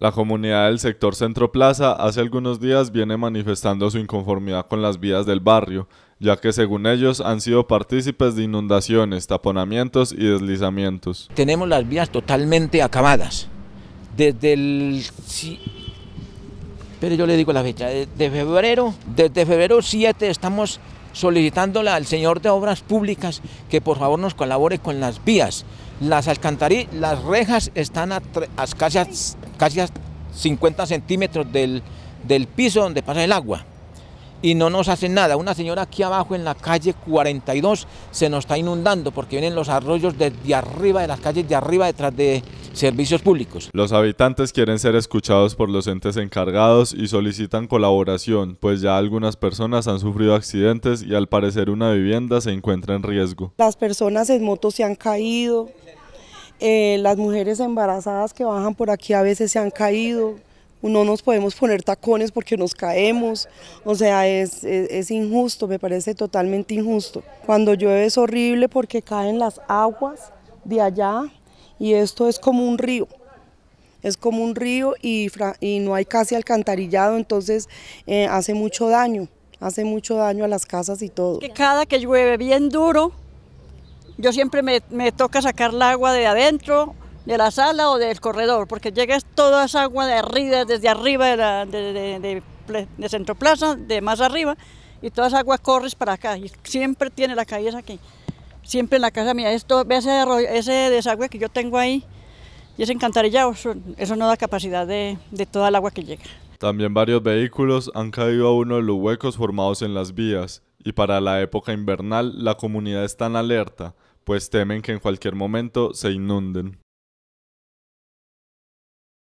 La comunidad del sector Centro Plaza hace algunos días viene manifestando su inconformidad con las vías del barrio, ya que según ellos han sido partícipes de inundaciones, taponamientos y deslizamientos. Tenemos las vías totalmente acabadas. Desde el... pero yo le digo la fecha, de febrero, desde febrero 7 estamos Solicitándola al señor de Obras Públicas que por favor nos colabore con las vías. Las alcantarillas, las rejas están a, casi, casi 50 centímetros del, del piso donde pasa el agua y no nos hacen nada. Una señora aquí abajo en la calle 42 se nos está inundando porque vienen los arroyos desde arriba de las calles de arriba detrás de servicios públicos. Los habitantes quieren ser escuchados por los entes encargados y solicitan colaboración, pues ya algunas personas han sufrido accidentes y al parecer una vivienda se encuentra en riesgo. Las personas en moto se han caído, eh, las mujeres embarazadas que bajan por aquí a veces se han caído, no nos podemos poner tacones porque nos caemos, o sea, es, injusto, me parece totalmente injusto. Cuando llueve es horrible porque caen las aguas de allá y esto es como un río. Es como un río y, no hay casi alcantarillado, entonces eh, hace mucho daño, hace mucho daño a las casas y todo. Que cada que llueve bien duro, yo siempre me, toca sacar el agua de adentro, de la sala o del corredor, porque llega toda esa agua de arriba, desde arriba de, de, Centro Plaza, de más arriba, y toda esa agua corre para acá, y siempre tiene la cabeza aquí siempre en la casa mía, esto, ve ese, desagüe que yo tengo ahí y ese encantarillado, eso, no da capacidad de, de toda el agua que llega. También varios vehículos han caído a uno de los huecos formados en las vías y para la época invernal la comunidad está en alerta, pues temen que en cualquier momento se inunden.